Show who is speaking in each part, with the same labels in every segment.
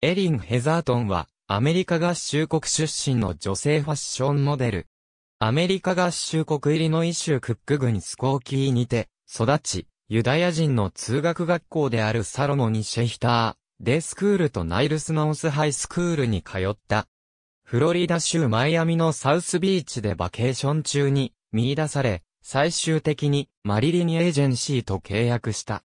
Speaker 1: エリン・ヘザートンは、アメリカ合衆国出身の女性ファッションモデル。アメリカ合衆国入りのイ州クック郡スコーキーにて、育ち、ユダヤ人の通学学校であるサロモニ・シェヒター、デスクールとナイルスノースハイスクールに通った。フロリダ州マイアミのサウスビーチでバケーション中に見出され、最終的にマリリニ・エージェンシーと契約した。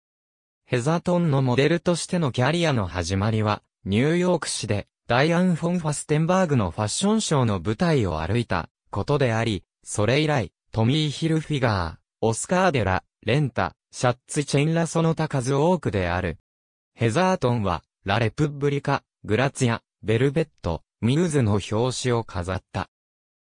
Speaker 1: ヘザートンのモデルとしてのキャリアの始まりは、ニューヨーク市でダイアン・フォン・ファステンバーグのファッションショーの舞台を歩いたことであり、それ以来、トミー・ヒルフィガー、オスカーデラ、レンタ、シャッツ・チェンラ・その他数多くである。ヘザートンは、ラレプブリカ、グラツヤ、ベルベット、ミューズの表紙を飾った。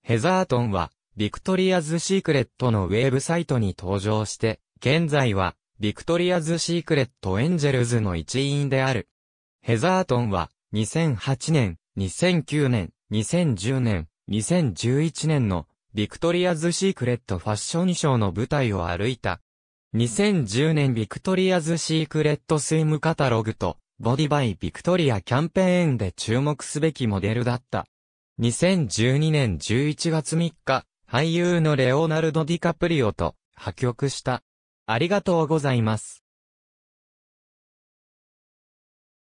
Speaker 1: ヘザートンは、ビクトリアズ・シークレットのウェブサイトに登場して、現在は、ビクトリアズ・シークレット・エンジェルズの一員である。ヘザートンは、2008年、2009年、2010年、2011年の、ビクトリアズ・シークレット・ファッションショーの舞台を歩いた。2010年ビクトリアズ・シークレット・スイム・カタログと、ボディバイ・ビクトリアキャンペーンで注目すべきモデルだった。2012年11月3日、俳優のレオナルド・ディカプリオと破局した。ありがとうございます。